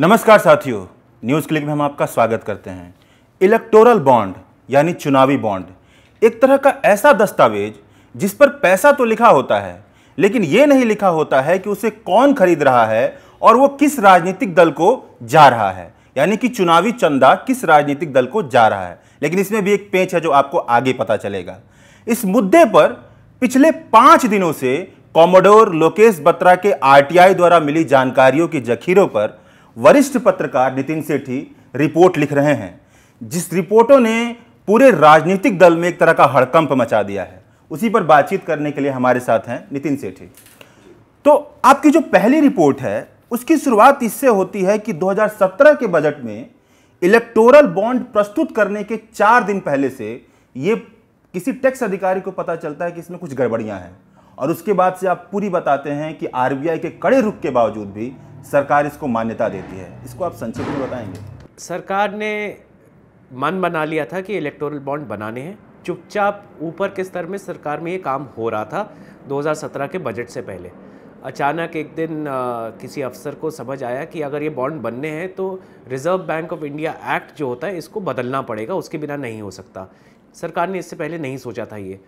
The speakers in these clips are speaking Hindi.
नमस्कार साथियों न्यूज़ क्लिक में हम आपका स्वागत करते हैं इलेक्टोरल बॉन्ड यानी चुनावी बॉन्ड एक तरह का ऐसा दस्तावेज जिस पर पैसा तो लिखा होता है लेकिन यह नहीं लिखा होता है कि उसे कौन खरीद रहा है और वो किस राजनीतिक दल को जा रहा है यानी कि चुनावी चंदा किस राजनीतिक दल को जा रहा है लेकिन इसमें भी एक पेच है जो आपको आगे पता चलेगा इस मुद्दे पर पिछले पांच दिनों से कॉमोडोर लोकेश बत्रा के आरटीआई द्वारा मिली जानकारियों के जखीरों पर वरिष्ठ पत्रकार नितिन सेठी रिपोर्ट लिख रहे हैं जिस रिपोर्टों ने पूरे राजनीतिक दल में एक तरह का हड़कंप मचा दिया है उसी पर बातचीत करने के लिए हमारे साथ हैं नितिन सेठी तो आपकी जो पहली रिपोर्ट है उसकी शुरुआत इससे होती है कि 2017 के बजट में इलेक्टोरल बॉन्ड प्रस्तुत करने के चार दिन पहले से ये किसी टैक्स अधिकारी को पता चलता है कि इसमें कुछ गड़बड़ियां हैं और उसके बाद से आप पूरी बताते हैं कि आरबीआई के कड़े रुख के बावजूद भी सरकार इसको मान्यता देती है इसको आप संक्षिप्त में बताएंगे सरकार ने मन बना लिया था कि इलेक्टोरल बॉन्ड बनाने हैं चुपचाप ऊपर के स्तर में सरकार में ये काम हो रहा था 2017 के बजट से पहले अचानक एक दिन आ, किसी अफसर को समझ आया कि अगर ये बॉन्ड बनने हैं तो reserve bank of India act जो होता है इसको बदलना पड़ेगा उसके बिना नहीं हो सकता सरकार ने इससे पहले नहीं सोचा था ये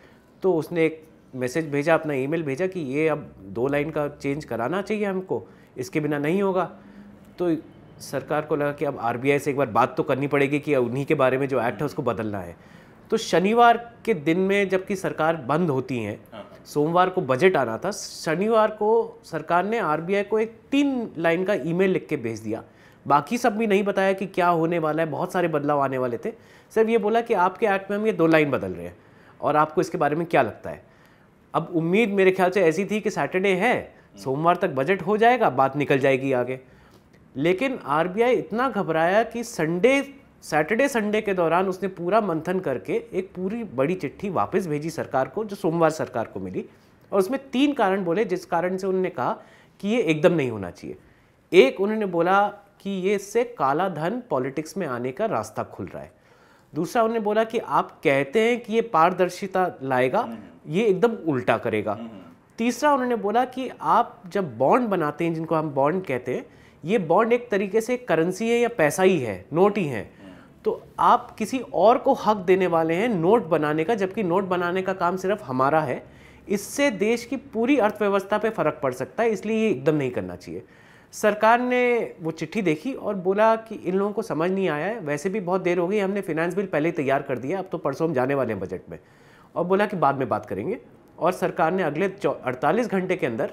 तो उसने एक मैसेज भेजा अपना ईमेल भेजा कि ये अब दो लाइन का चेंज कराना चाहिए हमको इसके बिना नहीं होगा तो सरकार को लगा कि अब आर से एक बार बात तो करनी पड़ेगी कि उन्हीं के बारे में जो एक्ट है उसको बदलना है तो शनिवार के दिन में जबकि सरकार बंद होती है हाँ। सोमवार को बजट आना था शनिवार को सरकार ने आरबीआई को एक तीन लाइन का ईमेल लिख के भेज दिया बाकी सब भी नहीं बताया कि क्या होने वाला है बहुत सारे बदलाव आने वाले थे सिर्फ ये बोला कि आपके एक्ट में हम ये दो लाइन बदल रहे हैं और आपको इसके बारे में क्या लगता है अब उम्मीद मेरे ख्याल से ऐसी थी कि सैटरडे है सोमवार तक बजट हो जाएगा बात निकल जाएगी आगे लेकिन आर इतना घबराया कि संडे सैटरडे संडे के दौरान उसने पूरा मंथन करके एक पूरी बड़ी चिट्ठी वापस भेजी सरकार को जो सोमवार सरकार को मिली और उसमें तीन कारण बोले जिस कारण से उन्होंने कहा कि ये एकदम नहीं होना चाहिए एक उन्होंने बोला कि ये इससे काला धन पॉलिटिक्स में आने का रास्ता खुल रहा है दूसरा उन्होंने बोला कि आप कहते हैं कि ये पारदर्शिता लाएगा हम्म। ये एकदम उल्टा करेगा हम्म। तीसरा उन्होंने बोला कि आप जब बॉन्ड बनाते हैं जिनको हम बॉन्ड कहते हैं ये बॉन्ड एक तरीके से करेंसी है या पैसा ही है नोट ही है तो आप किसी और को हक देने वाले हैं नोट बनाने का जबकि नोट बनाने का काम सिर्फ हमारा है इससे देश की पूरी अर्थव्यवस्था पे फ़र्क पड़ सकता है इसलिए ये एकदम नहीं करना चाहिए सरकार ने वो चिट्ठी देखी और बोला कि इन लोगों को समझ नहीं आया है वैसे भी बहुत देर हो गई हमने फिनांस बिल पहले ही तैयार कर दिया अब तो परसों हम जाने वाले हैं बजट में और बोला कि बाद में बात करेंगे और सरकार ने अगले 48 घंटे के अंदर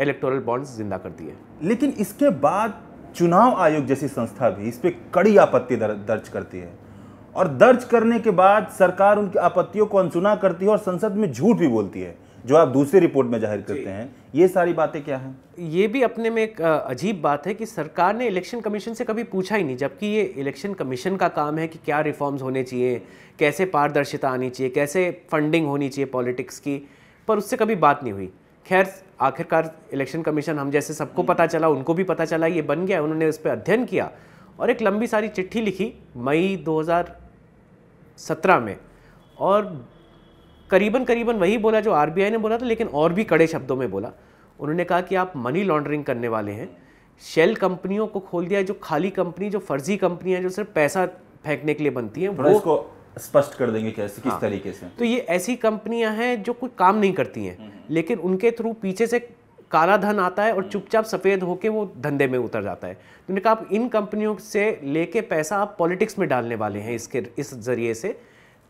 इलेक्टोरल बॉन्ड्स जिंदा कर दिए लेकिन इसके बाद चुनाव आयोग जैसी संस्था भी इस पर कड़ी आपत्ति दर, दर्ज करती है और दर्ज करने के बाद सरकार उनकी आपत्तियों को अनसुना करती है और संसद में झूठ भी बोलती है जो आप दूसरी रिपोर्ट में जाहिर करते हैं ये सारी बातें क्या हैं ये भी अपने में एक अजीब बात है कि सरकार ने इलेक्शन कमीशन से कभी पूछा ही नहीं जबकि ये इलेक्शन कमीशन का काम है कि क्या रिफॉर्म्स होने चाहिए कैसे पारदर्शिता आनी चाहिए कैसे फंडिंग होनी चाहिए पॉलिटिक्स की पर उससे कभी बात नहीं हुई खैर आखिरकार इलेक्शन कमीशन हम जैसे सबको हम्म। पता चला उनको भी पता चला ये बन गया उन्होंने उस पर अध्ययन किया और एक लंबी सारी चिट्ठी लिखी मई 2017 में और करीबन करीबन वही बोला जो आर ने बोला था लेकिन और भी कड़े शब्दों में बोला उन्होंने कहा कि आप मनी लॉन्ड्रिंग करने वाले हैं शेल कंपनियों को खोल दिया है जो खाली कंपनी जो फर्जी कंपनियां जो सिर्फ पैसा फेंकने के लिए बनती हैं वो इसको स्पष्ट कर देंगे कैसे किस हाँ, तरीके से तो ये ऐसी कंपनियां हैं जो कोई काम नहीं करती हैं हम्म, हम्म। लेकिन उनके थ्रू पीछे से काला धन आता है और हम्म। चुपचाप सफ़ेद होके वो धंधे में उतर जाता है तो उन्होंने कहा आप इन कंपनियों से लेके पैसा आप पॉलिटिक्स में डालने वाले हैं इसके इस जरिए से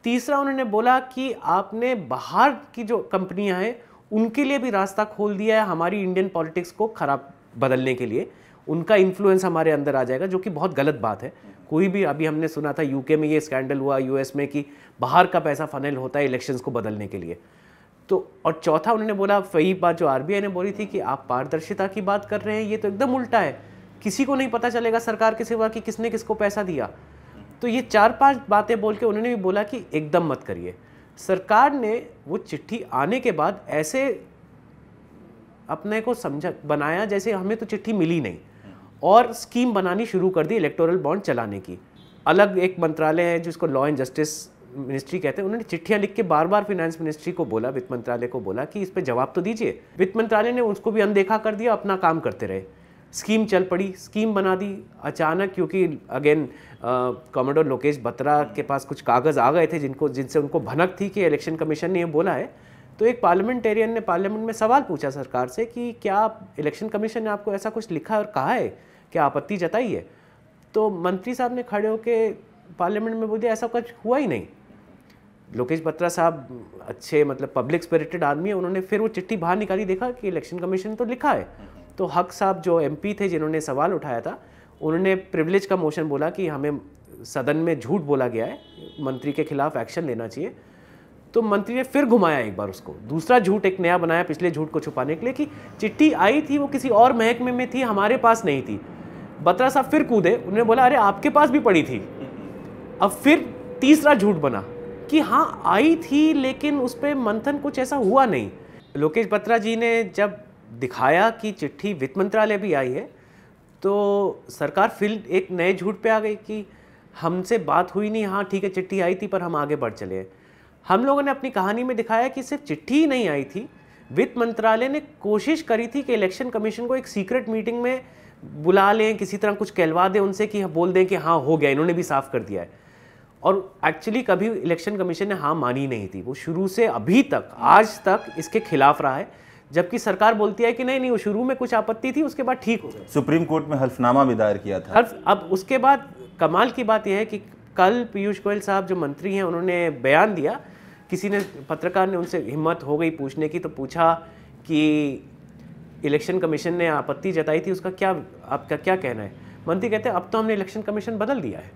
तीसरा उन्होंने बोला कि आपने बाहर की जो कंपनियां हैं उनके लिए भी रास्ता खोल दिया है हमारी इंडियन पॉलिटिक्स को ख़राब बदलने के लिए उनका इन्फ्लुएंस हमारे अंदर आ जाएगा जो कि बहुत गलत बात है कोई भी अभी हमने सुना था यूके में ये स्कैंडल हुआ यूएस में कि बाहर का पैसा फनल होता है इलेक्शंस को बदलने के लिए तो और चौथा उन्होंने बोला वही बात जो आरबीआई ने बोली थी कि आप पारदर्शिता की बात कर रहे हैं ये तो एकदम उल्टा है किसी को नहीं पता चलेगा सरकार के सिवा कि किसने किसको पैसा दिया तो ये चार पांच बातें बोल के उन्होंने भी बोला कि एकदम मत करिए सरकार ने वो चिट्ठी आने के बाद ऐसे अपने को समझा बनाया जैसे हमें तो चिट्ठी मिली नहीं और स्कीम बनानी शुरू कर दी इलेक्टोरल बॉन्ड चलाने की अलग एक मंत्रालय है जिसको लॉ एंड जस्टिस मिनिस्ट्री कहते हैं उन्होंने चिट्ठियां लिख के बार बार फाइनेंस मिनिस्ट्री को बोला वित्त मंत्रालय को बोला कि इस पर जवाब तो दीजिए वित्त मंत्रालय ने उसको भी अनदेखा कर दिया अपना काम करते रहे स्कीम चल पड़ी स्कीम बना दी अचानक क्योंकि अगेन कॉमोडोर लोकेश बत्रा के पास कुछ कागज़ आ गए थे जिनको जिनसे उनको भनक थी कि इलेक्शन कमीशन ने ये बोला है तो एक पार्लियामेंटेरियन ने पार्लियामेंट में सवाल पूछा सरकार से कि क्या इलेक्शन कमीशन ने आपको ऐसा कुछ लिखा और कहा है क्या आपत्ति जताई है तो मंत्री साहब ने खड़े होकर पार्लियामेंट में दिया ऐसा कुछ हुआ ही नहीं लोकेश बत्रा साहब अच्छे मतलब पब्लिक स्पिरिटेड आदमी है उन्होंने फिर वो चिट्ठी बाहर निकाली देखा कि इलेक्शन कमीशन तो लिखा है तो हक साहब जो एम थे जिन्होंने सवाल उठाया था उन्होंने प्रिवलेज का मोशन बोला कि हमें सदन में झूठ बोला गया है मंत्री के खिलाफ एक्शन लेना चाहिए तो मंत्री ने फिर घुमाया एक बार उसको दूसरा झूठ एक नया बनाया पिछले झूठ को छुपाने के लिए कि चिट्ठी आई थी वो किसी और महकमे में थी हमारे पास नहीं थी बत्रा साहब फिर कूदे उन्होंने बोला अरे आपके पास भी पड़ी थी अब फिर तीसरा झूठ बना कि हाँ आई थी लेकिन उस पर मंथन कुछ ऐसा हुआ नहीं लोकेश बत्रा जी ने जब दिखाया कि चिट्ठी वित्त मंत्रालय भी आई है तो सरकार फिर एक नए झूठ पे आ गई कि हमसे बात हुई नहीं हाँ ठीक है चिट्ठी आई थी पर हम आगे बढ़ चले हम लोगों ने अपनी कहानी में दिखाया कि सिर्फ चिट्ठी ही नहीं आई थी वित्त मंत्रालय ने कोशिश करी थी कि इलेक्शन कमीशन को एक सीक्रेट मीटिंग में बुला लें किसी तरह कुछ कहलवा दें उनसे कि बोल दें कि हाँ हो गया इन्होंने भी साफ़ कर दिया है और एक्चुअली कभी इलेक्शन कमीशन ने हाँ मानी नहीं थी वो शुरू से अभी तक आज तक इसके खिलाफ रहा है जबकि सरकार बोलती है कि नहीं नहीं वो शुरू में कुछ आपत्ति थी उसके बाद ठीक हो गया सुप्रीम कोर्ट में हल्फनामा भी दायर किया था हल्फ अब उसके बाद कमाल की बात यह है कि कल पीयूष गोयल साहब जो मंत्री हैं उन्होंने बयान दिया किसी ने पत्रकार ने उनसे हिम्मत हो गई पूछने की तो पूछा कि इलेक्शन कमीशन ने आपत्ति जताई थी उसका क्या आपका क्या कहना है मंत्री कहते हैं अब तो हमने इलेक्शन कमीशन बदल दिया है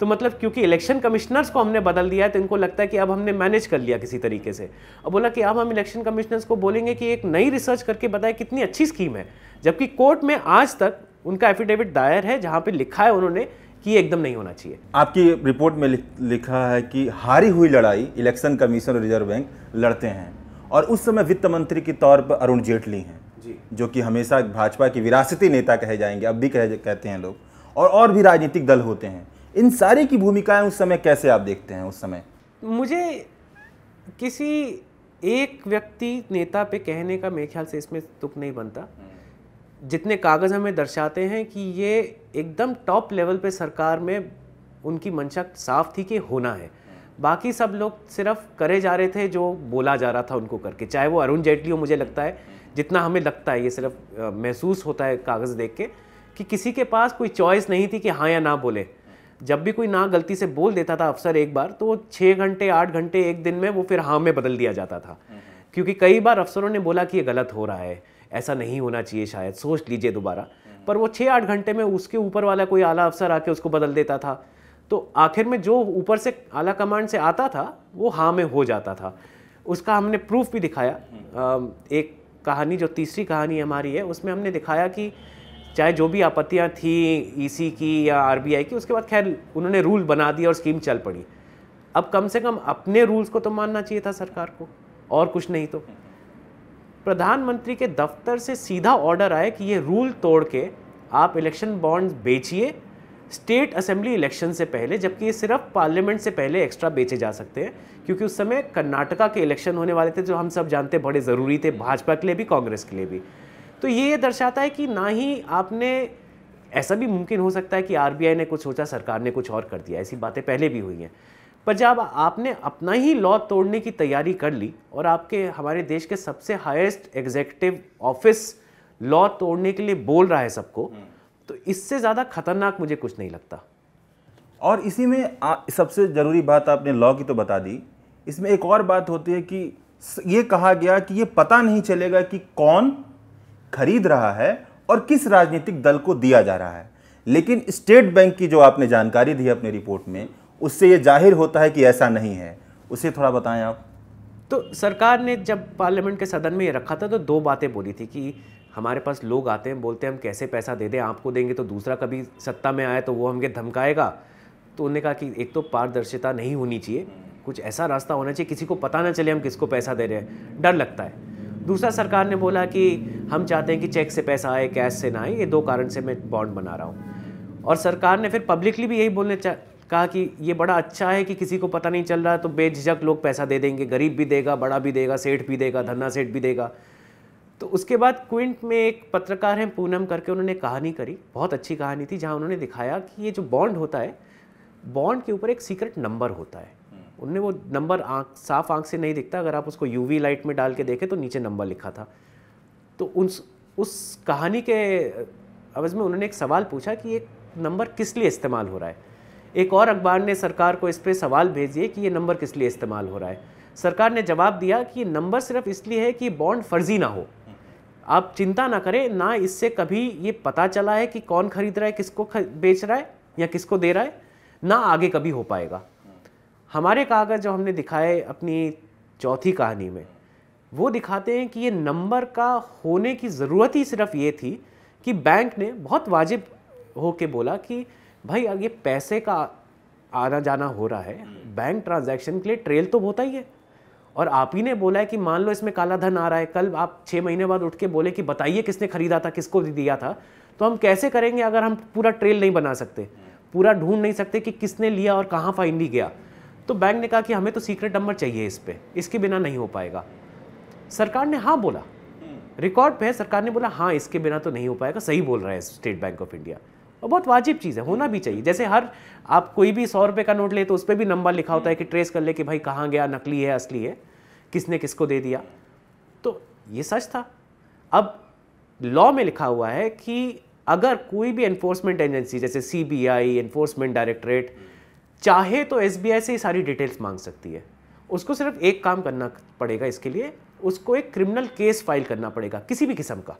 तो मतलब क्योंकि इलेक्शन कमिश्नर्स को हमने बदल दिया है तो इनको लगता है कि अब हमने मैनेज कर लिया किसी तरीके से अब बोला कि अब हम इलेक्शन कमिश्नर्स को बोलेंगे कि एक नई रिसर्च करके बताए कितनी अच्छी स्कीम है जबकि कोर्ट में आज तक उनका एफिडेविट दायर है जहाँ पे लिखा है उन्होंने कि एकदम नहीं होना चाहिए आपकी रिपोर्ट में लिखा है कि हारी हुई लड़ाई इलेक्शन कमीशन और रिजर्व बैंक लड़ते हैं और उस समय वित्त मंत्री के तौर पर अरुण जेटली हैं जो कि हमेशा भाजपा की विरासती नेता कहे जाएंगे अब भी कहते हैं लोग और और भी राजनीतिक दल होते हैं इन सारी की भूमिकाएं उस समय कैसे आप देखते हैं उस समय मुझे किसी एक व्यक्ति नेता पे कहने का मेरे ख्याल से इसमें तुक नहीं बनता हम्म। जितने कागज़ हमें दर्शाते हैं कि ये एकदम टॉप लेवल पे सरकार में उनकी मंशा साफ थी कि होना है हम्म। बाकी सब लोग सिर्फ करे जा रहे थे जो बोला जा रहा था उनको करके चाहे वो अरुण जेटली हो मुझे लगता है हम्म। जितना हमें लगता है ये सिर्फ महसूस होता है कागज़ देख के कि किसी के पास कोई चॉइस नहीं थी कि हाँ या ना बोले जब भी कोई ना गलती से बोल देता था अफसर एक बार तो वो छः घंटे आठ घंटे एक दिन में वो फिर हाँ में बदल दिया जाता था हम्म। क्योंकि कई बार अफसरों ने बोला कि ये गलत हो रहा है ऐसा नहीं होना चाहिए शायद सोच लीजिए दोबारा हम्म। पर वो छः आठ घंटे में उसके ऊपर वाला कोई आला अफसर आके उसको बदल देता था तो आखिर में जो ऊपर से आला कमांड से आता था वो हाँ में हो जाता था उसका हमने प्रूफ भी दिखाया हम्म। एक कहानी जो तीसरी कहानी हमारी है उसमें हमने दिखाया कि चाहे जो भी आपत्तियाँ थी ई e की या आर की उसके बाद खैर उन्होंने रूल बना दिया और स्कीम चल पड़ी अब कम से कम अपने रूल्स को तो मानना चाहिए था सरकार को और कुछ नहीं तो प्रधानमंत्री के दफ्तर से सीधा ऑर्डर आए कि ये रूल तोड़ के आप इलेक्शन बॉन्ड बेचिए स्टेट असेंबली इलेक्शन से पहले जबकि ये सिर्फ पार्लियामेंट से पहले एक्स्ट्रा बेचे जा सकते हैं क्योंकि उस समय कर्नाटका के इलेक्शन होने वाले थे जो हम सब जानते बड़े ज़रूरी थे भाजपा के लिए भी कांग्रेस के लिए भी तो ये दर्शाता है कि ना ही आपने ऐसा भी मुमकिन हो सकता है कि आर ने कुछ सोचा सरकार ने कुछ और कर दिया ऐसी बातें पहले भी हुई हैं पर जब आपने अपना ही लॉ तोड़ने की तैयारी कर ली और आपके हमारे देश के सबसे हाईएस्ट एग्जेक्टिव ऑफिस लॉ तोड़ने के लिए बोल रहा है सबको हम्म। तो इससे ज़्यादा खतरनाक मुझे कुछ नहीं लगता और इसी में सबसे ज़रूरी बात आपने लॉ की तो बता दी इसमें एक और बात होती है कि ये कहा गया कि ये पता नहीं चलेगा कि कौन खरीद रहा है और किस राजनीतिक दल को दिया जा रहा है लेकिन स्टेट बैंक की जो आपने जानकारी दी अपनी रिपोर्ट में उससे ये जाहिर होता है कि ऐसा नहीं है उसे थोड़ा बताएं आप तो सरकार ने जब पार्लियामेंट के सदन में ये रखा था तो दो बातें बोली थी कि हमारे पास लोग आते हैं बोलते हैं हम कैसे पैसा दे दें आपको देंगे तो दूसरा कभी सत्ता में आए तो वो हमें धमकाएगा तो उन्होंने कहा कि एक तो पारदर्शिता नहीं होनी चाहिए कुछ ऐसा रास्ता होना चाहिए किसी को पता ना चले हम किसको पैसा दे रहे हैं डर लगता है दूसरा सरकार ने बोला कि हम चाहते हैं कि चेक से पैसा आए कैश से ना आए ये दो कारण से मैं बॉन्ड बना रहा हूँ और सरकार ने फिर पब्लिकली भी यही बोलने कहा कि ये बड़ा अच्छा है कि किसी को पता नहीं चल रहा तो बेझिझक लोग पैसा दे देंगे गरीब भी देगा बड़ा भी देगा सेठ भी देगा धन्ना सेठ भी देगा तो उसके बाद क्विंट में एक पत्रकार हैं पूनम करके उन्होंने कहानी करी बहुत अच्छी कहानी थी जहाँ उन्होंने दिखाया कि ये जो बॉन्ड होता है बॉन्ड के ऊपर एक सीक्रेट नंबर होता है उन्होंने वो नंबर आँख साफ आँख से नहीं दिखता अगर आप उसको यू लाइट में डाल के देखें तो नीचे नंबर लिखा था तो उस उस कहानी के अवज़ में उन्होंने एक सवाल पूछा कि ये नंबर किस लिए इस्तेमाल हो रहा है एक और अखबार ने सरकार को इस पर सवाल भेजिए कि ये नंबर किस लिए इस्तेमाल हो रहा है सरकार ने जवाब दिया कि ये नंबर सिर्फ इसलिए है कि बॉन्ड फर्जी ना हो आप चिंता ना करें ना इससे कभी ये पता चला है कि कौन खरीद रहा है किसको बेच रहा है या किसको दे रहा है ना आगे कभी हो पाएगा हमारे कागज़ जो हमने दिखाए अपनी चौथी कहानी में वो दिखाते हैं कि ये नंबर का होने की ज़रूरत ही सिर्फ ये थी कि बैंक ने बहुत वाजिब हो के बोला कि भाई ये पैसे का आना जाना हो रहा है बैंक ट्रांजैक्शन के लिए ट्रेल तो होता ही है और आप ही ने बोला है कि मान लो इसमें काला धन आ रहा है कल आप छः महीने बाद उठ के बोले कि बताइए किसने खरीदा था किसको दिया था तो हम कैसे करेंगे अगर हम पूरा ट्रेल नहीं बना सकते पूरा ढूंढ नहीं सकते कि किसने लिया और कहाँ फाइनली गया तो बैंक ने कहा कि हमें तो सीक्रेट नंबर चाहिए इस पर इसके बिना नहीं हो पाएगा सरकार ने हाँ बोला रिकॉर्ड पे सरकार ने बोला हाँ इसके बिना तो नहीं हो पाएगा सही बोल रहा है स्टेट बैंक ऑफ इंडिया और बहुत वाजिब चीज़ है होना भी चाहिए जैसे हर आप कोई भी सौ रुपये का नोट ले तो उस पर भी नंबर लिखा होता है कि ट्रेस कर ले कि भाई कहाँ गया नकली है असली है किसने किसको दे दिया तो ये सच था अब लॉ में लिखा हुआ है कि अगर कोई भी एनफोर्समेंट एजेंसी जैसे C B I enforcement directorate चाहे तो एस से ही सारी डिटेल्स मांग सकती है उसको सिर्फ एक काम करना पड़ेगा इसके लिए उसको एक क्रिमिनल केस फाइल करना पड़ेगा किसी भी किस्म का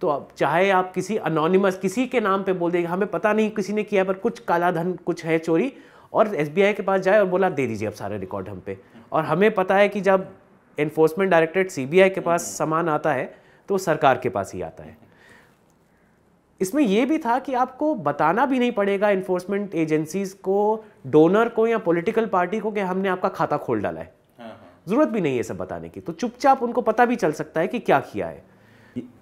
तो आप चाहे आप किसी अनोनिमस किसी के नाम पे बोल देंगे हमें पता नहीं किसी ने किया पर कुछ काला धन कुछ है चोरी और एस के पास जाए और बोला दे दीजिए अब सारे रिकॉर्ड हम पे और हमें पता है कि जब इन्फोर्समेंट डायरेक्टरेट सी के पास हम्म। सामान आता है तो सरकार के पास ही आता है इसमें यह भी था कि आपको बताना भी नहीं पड़ेगा इन्फोर्समेंट एजेंसीज को डोनर को या पॉलिटिकल पार्टी को कि हमने आपका खाता खोल डाला है हाँ, हाँ। ज़रूरत भी नहीं है सब बताने की तो चुपचाप उनको पता भी चल सकता है कि क्या किया है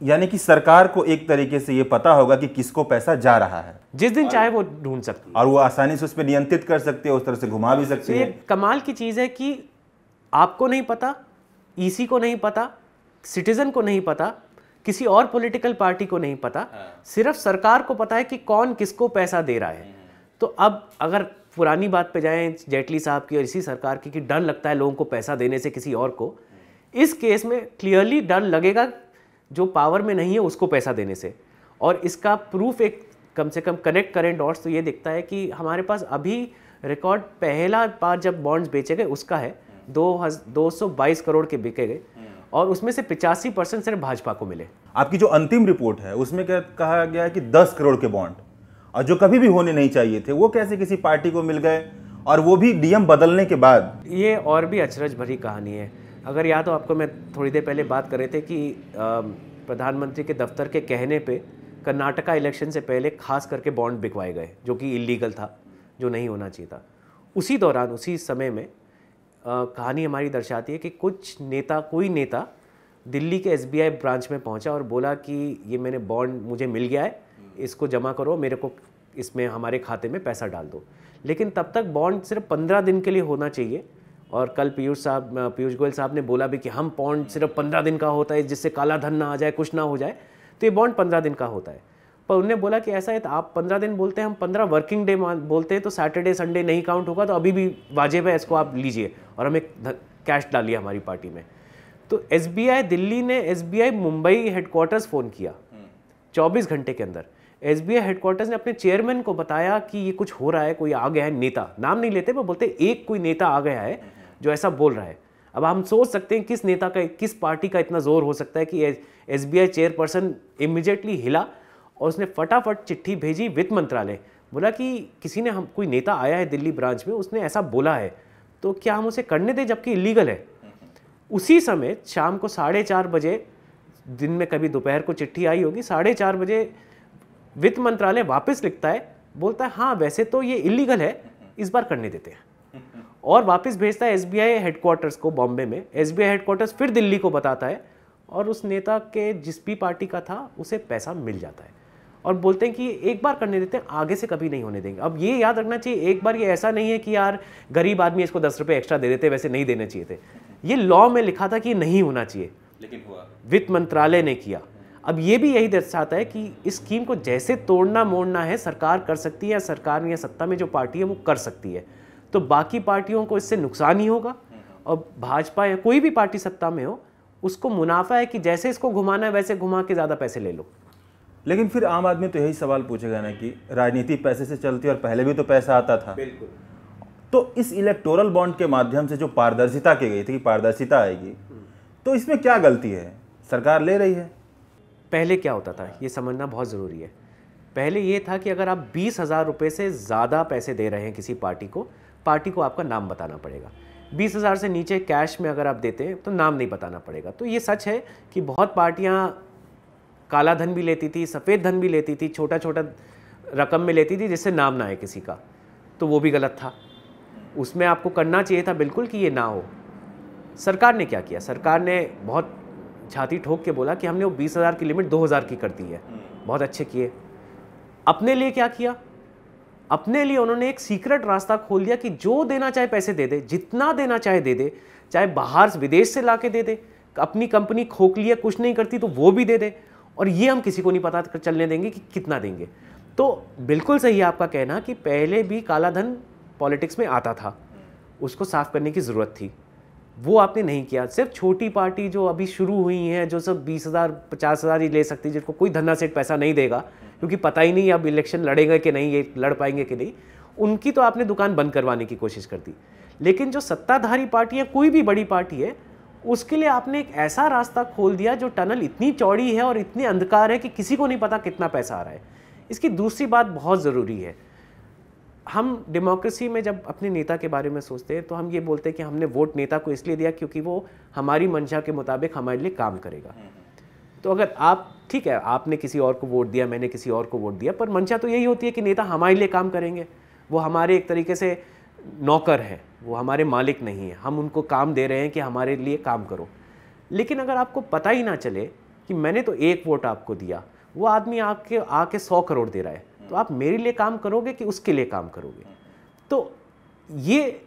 यानी कि सरकार को एक तरीके से यह पता होगा कि किसको पैसा जा रहा है जिस दिन चाहे वो ढूंढ सकते और वो आसानी से उस पर नियंत्रित कर सकते हैं उस तरह से घुमा भी तो सकते हैं कमाल की चीज़ है कि आपको नहीं पता ईसी e को नहीं पता सिटीजन को नहीं पता किसी और पॉलिटिकल पार्टी को नहीं पता हाँ। सिर्फ सरकार को पता है कि कौन किसको पैसा दे रहा है हम्म, हम्म। तो अब अगर पुरानी बात पे जाएं जेटली साहब की और इसी सरकार की कि डर लगता है लोगों को पैसा देने से किसी और को हम्म। इस केस में क्लियरली डर लगेगा जो पावर में नहीं है उसको पैसा देने से और इसका प्रूफ एक कम से कम कनेक्ट करें डॉट्स तो ये दिखता है कि हमारे पास अभी रिकॉर्ड पहला बार जब बॉन्ड्स बेचे गए उसका है दो हज, दो सौ बाईस करोड़ के बिके गए और उसमें से पिचासी परसेंट सिर्फ भाजपा को मिले आपकी जो अंतिम रिपोर्ट है उसमें क्या कहा गया है कि दस करोड़ के बॉन्ड और जो कभी भी होने नहीं चाहिए थे वो कैसे किसी पार्टी को मिल गए और वो भी डीएम बदलने के बाद ये और भी अचरज भरी कहानी है अगर याद हो तो आपको मैं थोड़ी देर पहले बात कर रहे थे कि प्रधानमंत्री के दफ्तर के कहने पे कर्नाटका इलेक्शन से पहले खास करके बॉन्ड बिकवाए गए जो कि इलीगल था जो नहीं होना चाहिए था उसी दौरान उसी समय में आ, कहानी हमारी दर्शाती है कि कुछ नेता कोई नेता दिल्ली के एसबीआई ब्रांच में पहुंचा और बोला कि ये मैंने बॉन्ड मुझे मिल गया है हम्म। इसको जमा करो मेरे को इसमें हमारे खाते में पैसा डाल दो लेकिन तब तक बॉन्ड सिर्फ पंद्रह दिन के लिए होना चाहिए और कल पीयूष साहब पीयूष गोयल साहब ने बोला भी कि हम बॉन्ड सिर्फ पंद्रह दिन का होता है जिससे काला धन ना आ जाए कुछ ना हो जाए तो ये बॉन्ड पंद्रह दिन का होता है पर उन्होंने बोला कि ऐसा है तो आप पंद्रह दिन बोलते हैं हम पंद्रह वर्किंग डे बोलते हैं तो सैटरडे संडे नहीं काउंट होगा तो अभी भी वाजिब है इसको आप लीजिए और हमें कैश डालिए हमारी पार्टी में तो एस दिल्ली ने एस मुंबई हेडक्वार्टर्स फ़ोन किया चौबीस घंटे के अंदर एस बी हेडक्वार्टर्स ने अपने चेयरमैन को बताया कि ये कुछ हो रहा है कोई आ गया है नेता नाम नहीं लेते वो बोलते एक कोई नेता आ गया है जो ऐसा बोल रहा है अब हम सोच सकते हैं किस नेता का किस पार्टी का इतना जोर हो सकता है कि S B I chairperson immediately हिला और उसने फटाफट चिट्ठी भेजी वित्त मंत्रालय बोला कि किसी ने हम कोई नेता आया है दिल्ली ब्रांच में उसने ऐसा बोला है तो क्या हम उसे करने दें जबकि इलीगल है उसी समय शाम को साढ़े चार बजे दिन में कभी दोपहर को चिट्ठी आई होगी साढ़े चार बजे वित्त मंत्रालय वापस लिखता है बोलता है हाँ वैसे तो ये इलीगल है इस बार करने देते हैं और वापस भेजता है एस बी आई हेडक्वार्टर्स को बॉम्बे में एस बी आई हेडक्वार्टर्स फिर दिल्ली को बताता है और उस नेता के जिस भी पार्टी का था उसे पैसा मिल जाता है और बोलते हैं कि एक बार करने देते हैं आगे से कभी नहीं होने देंगे अब ये याद रखना चाहिए एक बार ये ऐसा नहीं है कि यार गरीब आदमी इसको दस रुपये एक्स्ट्रा दे देते वैसे नहीं देने चाहिए थे ये लॉ में लिखा था कि नहीं होना चाहिए लेकिन हुआ वित्त मंत्रालय ने किया अब ये भी यही दर्शाता है कि इस स्कीम को जैसे तोड़ना मोड़ना है सरकार कर सकती है या सरकार या सत्ता में जो पार्टी है वो कर सकती है तो बाकी पार्टियों को इससे नुकसान ही होगा और भाजपा या कोई भी पार्टी सत्ता में हो उसको मुनाफा है कि जैसे इसको घुमाना है वैसे घुमा के ज़्यादा पैसे ले लो लेकिन फिर आम आदमी तो यही सवाल पूछेगा ना कि राजनीति पैसे से चलती है और पहले भी तो पैसा आता था तो इस इलेक्टोरल बॉन्ड के माध्यम से जो पारदर्शिता की गई थी कि पारदर्शिता आएगी तो इसमें क्या गलती है सरकार ले रही है पहले क्या होता था ये समझना बहुत ज़रूरी है पहले ये था कि अगर आप बीस हज़ार रुपये से ज़्यादा पैसे दे रहे हैं किसी पार्टी को पार्टी को आपका नाम बताना पड़ेगा बीस हज़ार से नीचे कैश में अगर आप देते हैं तो नाम नहीं बताना पड़ेगा तो ये सच है कि बहुत पार्टियाँ काला धन भी लेती थी सफ़ेद धन भी लेती थी छोटा छोटा रकम में लेती थी जिससे नाम ना आए किसी का तो वो भी गलत था उसमें आपको करना चाहिए था बिल्कुल कि ये ना हो सरकार ने क्या किया सरकार ने बहुत छाती ठोक के बोला कि हमने वो बीस हज़ार की लिमिट दो हज़ार की कर दी है बहुत अच्छे किए अपने लिए क्या किया अपने लिए उन्होंने एक सीक्रेट रास्ता खोल दिया कि जो देना चाहे पैसे दे दे जितना देना चाहे दे दे चाहे बाहर विदेश से ला के दे दे अपनी कंपनी खोख लिया कुछ नहीं करती तो वो भी दे दे और ये हम किसी को नहीं पता चलने देंगे कि कितना देंगे तो बिल्कुल सही है आपका कहना कि पहले भी काला धन पॉलिटिक्स में आता था उसको साफ करने की ज़रूरत थी वो आपने नहीं किया सिर्फ छोटी पार्टी जो अभी शुरू हुई है जो सब बीस हज़ार पचास हज़ार ही ले सकती है जिसको कोई धन्ना सेट पैसा नहीं देगा क्योंकि पता ही नहीं अब इलेक्शन लड़ेंगे कि नहीं ये लड़ पाएंगे कि नहीं उनकी तो आपने दुकान बंद करवाने की कोशिश कर दी लेकिन जो सत्ताधारी पार्टी है कोई भी बड़ी पार्टी है उसके लिए आपने एक ऐसा रास्ता खोल दिया जो टनल इतनी चौड़ी है और इतनी अंधकार है कि किसी को नहीं पता कितना पैसा आ रहा है इसकी दूसरी बात बहुत ज़रूरी है हम डेमोक्रेसी में जब अपने नेता के बारे में सोचते हैं तो हम ये बोलते हैं कि हमने वोट नेता को इसलिए दिया क्योंकि वो हमारी मंशा के मुताबिक हमारे लिए काम करेगा तो अगर आप ठीक है आपने किसी और को वोट दिया मैंने किसी और को वोट दिया पर मंशा तो यही होती है कि नेता हमारे लिए काम करेंगे वो हमारे एक तरीके से नौकर हैं वो हमारे मालिक नहीं है हम उनको काम दे रहे हैं कि हमारे लिए काम करो लेकिन अगर आपको पता ही ना चले कि मैंने तो एक वोट आपको दिया वो आदमी आपके आके सौ करोड़ दे रहा है तो आप मेरे लिए काम करोगे कि उसके लिए काम करोगे तो ये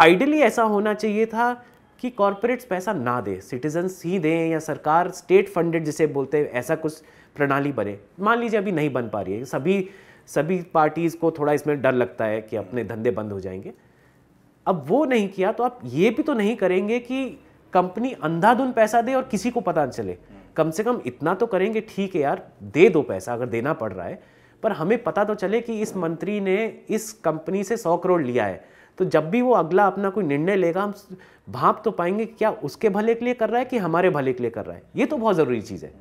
आइडियली ऐसा होना चाहिए था कि कॉरपोरेट्स पैसा ना दे सिटीजन्स ही दें या सरकार स्टेट फंडेड जिसे बोलते हैं ऐसा कुछ प्रणाली बने मान लीजिए अभी नहीं बन पा रही है सभी सभी पार्टीज़ को थोड़ा इसमें डर लगता है कि अपने धंधे बंद हो जाएंगे अब वो नहीं किया तो आप ये भी तो नहीं करेंगे कि कंपनी अंधाधुन पैसा दे और किसी को पता न चले कम से कम इतना तो करेंगे ठीक है यार दे दो पैसा अगर देना पड़ रहा है पर हमें पता तो चले कि इस मंत्री ने इस कंपनी से सौ करोड़ लिया है तो जब भी वो अगला अपना कोई निर्णय लेगा हम भाप तो पाएंगे क्या उसके भले के लिए कर रहा है कि हमारे भले के लिए कर रहा है ये तो बहुत ज़रूरी चीज़ है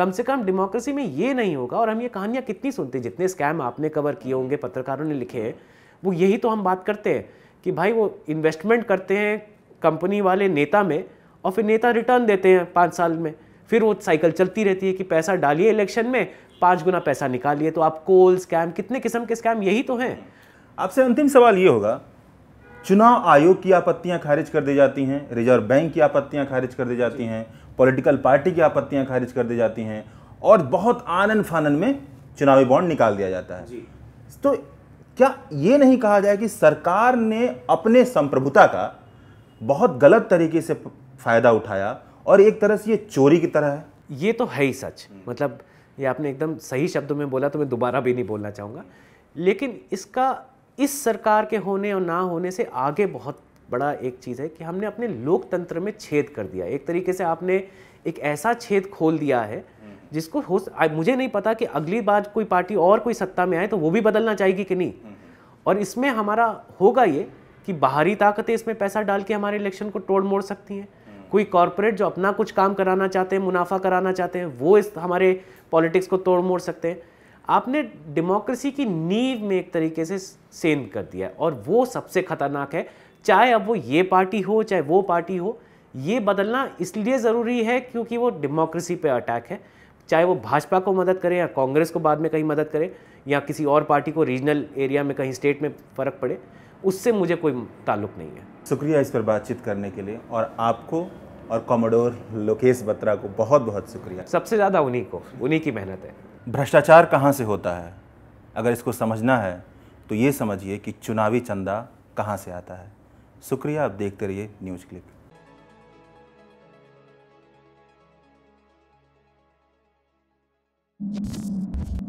कम से कम डेमोक्रेसी में ये नहीं होगा और हम ये कहानियाँ कितनी सुनते हैं जितने स्कैम आपने कवर किए होंगे पत्रकारों ने लिखे हैं वो यही तो हम बात करते हैं कि भाई वो इन्वेस्टमेंट करते हैं कंपनी वाले नेता में और फिर नेता रिटर्न देते हैं पाँच साल में फिर वो साइकिल चलती रहती है कि पैसा डालिए इलेक्शन में पाँच गुना पैसा निकालिए तो आप कोल स्कैम कितने किस्म के स्कैम यही तो हैं आपसे अंतिम सवाल ये होगा चुनाव आयोग की आपत्तियां खारिज कर दी जाती हैं रिजर्व बैंक की आपत्तियां खारिज कर दी जाती हैं पॉलिटिकल पार्टी की आपत्तियां खारिज कर दी जाती हैं और बहुत आनंद फानन में चुनावी बॉन्ड निकाल दिया जाता है तो क्या ये नहीं कहा जाए कि सरकार ने अपने संप्रभुता का बहुत गलत तरीके से फ़ायदा उठाया और एक तरह से ये चोरी की तरह है ये तो है ही सच मतलब ये आपने एकदम सही शब्दों में बोला तो मैं दोबारा भी नहीं बोलना चाहूँगा लेकिन इसका इस सरकार के होने और ना होने से आगे बहुत बड़ा एक चीज़ है कि हमने अपने लोकतंत्र में छेद कर दिया एक तरीके से आपने एक ऐसा छेद खोल दिया है हम्म। जिसको हो मुझे नहीं पता कि अगली बार कोई पार्टी और कोई सत्ता में आए तो वो भी बदलना चाहेगी कि नहीं हम्म। और इसमें हमारा होगा ये कि बाहरी ताकतें इसमें पैसा डाल के हमारे इलेक्शन को तोड़ मोड़ सकती हैं हम्म। कोई कॉरपोरेट जो अपना कुछ काम कराना चाहते हैं मुनाफा कराना चाहते हैं वो इस हमारे पॉलिटिक्स को तोड़ मोड़ सकते हैं आपने डेमोक्रेसी की नींव में एक तरीके से सेंध कर दिया और वो सबसे खतरनाक है चाहे अब वो ये पार्टी हो चाहे वो पार्टी हो ये बदलना इसलिए ज़रूरी है क्योंकि वो डेमोक्रेसी पे अटैक है चाहे वो भाजपा को मदद करे या कांग्रेस को बाद में कहीं मदद करे या किसी और पार्टी को रीजनल एरिया में कहीं स्टेट में फ़र्क पड़े उससे मुझे कोई ताल्लुक नहीं है शुक्रिया इस पर बातचीत करने के लिए और आपको और कॉमोडोर लोकेश बत्रा को बहुत बहुत शुक्रिया सबसे ज़्यादा उन्हीं को उन्हीं की मेहनत है भ्रष्टाचार कहाँ से होता है अगर इसको समझना है तो ये समझिए कि चुनावी चंदा कहाँ से आता है शुक्रिया आप देखते रहिए न्यूज़ क्लिप